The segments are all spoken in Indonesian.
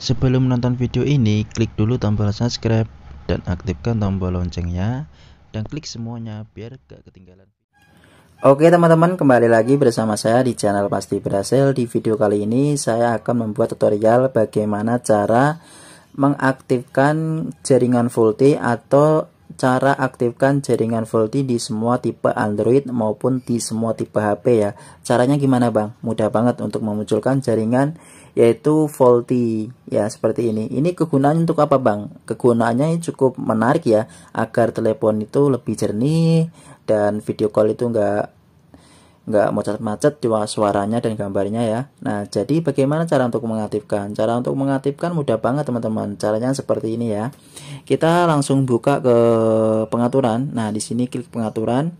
Sebelum menonton video ini, klik dulu tombol subscribe dan aktifkan tombol loncengnya dan klik semuanya biar gak ketinggalan. Oke teman-teman, kembali lagi bersama saya di channel Pasti Berhasil. Di video kali ini saya akan membuat tutorial bagaimana cara mengaktifkan jaringan VoLTE atau cara aktifkan jaringan VoLTE di semua tipe Android maupun di semua tipe HP ya. Caranya gimana Bang? Mudah banget untuk memunculkan jaringan yaitu VoLTE ya seperti ini. Ini kegunaannya untuk apa Bang? Kegunaannya cukup menarik ya agar telepon itu lebih jernih dan video call itu enggak nggak macet-macet suaranya dan gambarnya ya. Nah, jadi bagaimana cara untuk mengaktifkan? Cara untuk mengaktifkan mudah banget teman-teman. Caranya seperti ini ya. Kita langsung buka ke pengaturan. Nah, di sini klik pengaturan.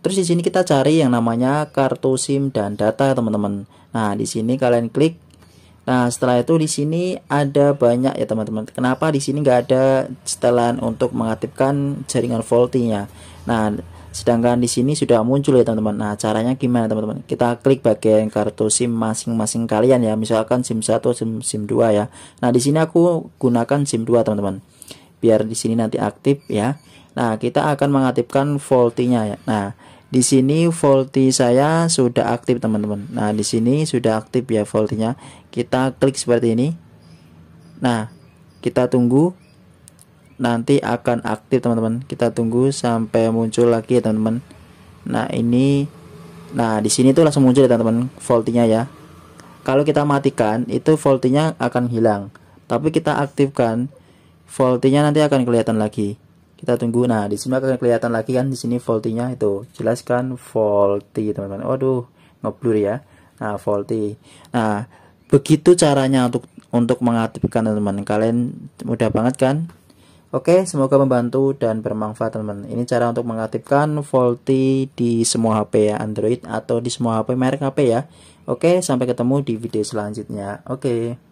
Terus di sini kita cari yang namanya kartu SIM dan data teman-teman. Nah, di sini kalian klik Nah, setelah itu di sini ada banyak ya teman-teman. Kenapa di sini nggak ada setelan untuk mengaktifkan jaringan VoLTE-nya? Nah, sedangkan di sini sudah muncul ya teman-teman nah caranya gimana teman-teman kita klik bagian kartu SIM masing-masing kalian ya misalkan SIM 1 SIM, SIM 2 ya nah di sini aku gunakan SIM 2 teman-teman biar di sini nanti aktif ya nah kita akan mengaktifkan voltinya ya nah di sini volti saya sudah aktif teman-teman nah di sini sudah aktif ya voltinya kita klik seperti ini nah kita tunggu nanti akan aktif teman-teman kita tunggu sampai muncul lagi ya teman-teman nah ini nah di sini tuh langsung muncul ya teman-teman voltinya ya kalau kita matikan itu voltinya akan hilang tapi kita aktifkan voltinya nanti akan kelihatan lagi kita tunggu nah di sini akan kelihatan lagi kan di sini voltinya itu jelaskan volti teman-teman waduh ngeblur ya nah volti nah begitu caranya untuk untuk mengaktifkan teman-teman kalian mudah banget kan Oke, semoga membantu dan bermanfaat teman-teman. Ini cara untuk mengaktifkan Volti di semua HP ya, Android atau di semua HP merek HP ya. Oke, sampai ketemu di video selanjutnya. Oke.